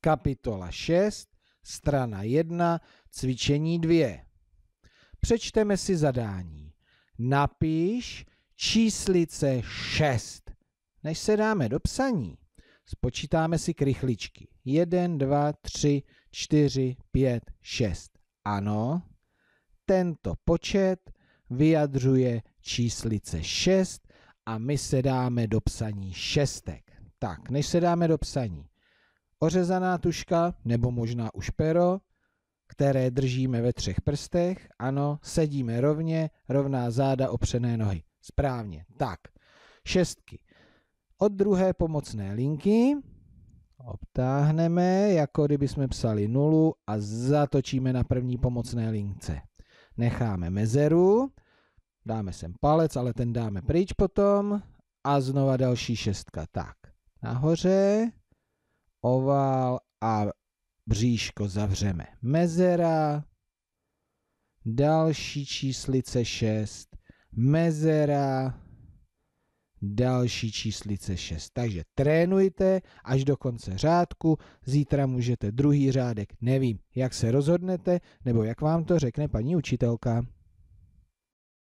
kapitola 6, strana 1, cvičení 2. Přečteme si zadání. Napiš číslice 6. Než se dáme do psaní, spočítáme si krychličky. 1, 2, 3, 4, 5, 6. Ano, tento počet vyjadřuje číslice 6 a my se dáme do psaní šestek. Tak, než se dáme do psaní, ořezaná tuška nebo možná už pero, které držíme ve třech prstech, ano, sedíme rovně, rovná záda, opřené nohy. Správně, tak. Šestky. Od druhé pomocné linky obtáhneme, jako kdyby jsme psali nulu a zatočíme na první pomocné lince. Necháme mezeru, dáme sem palec, ale ten dáme pryč potom a znova další šestka. Tak, nahoře, ovál a bříško zavřeme. Mezera, další číslice 6, mezera, další číslice 6. Takže trénujte až do konce řádku, zítra můžete druhý řádek, nevím, jak se rozhodnete, nebo jak vám to řekne paní učitelka.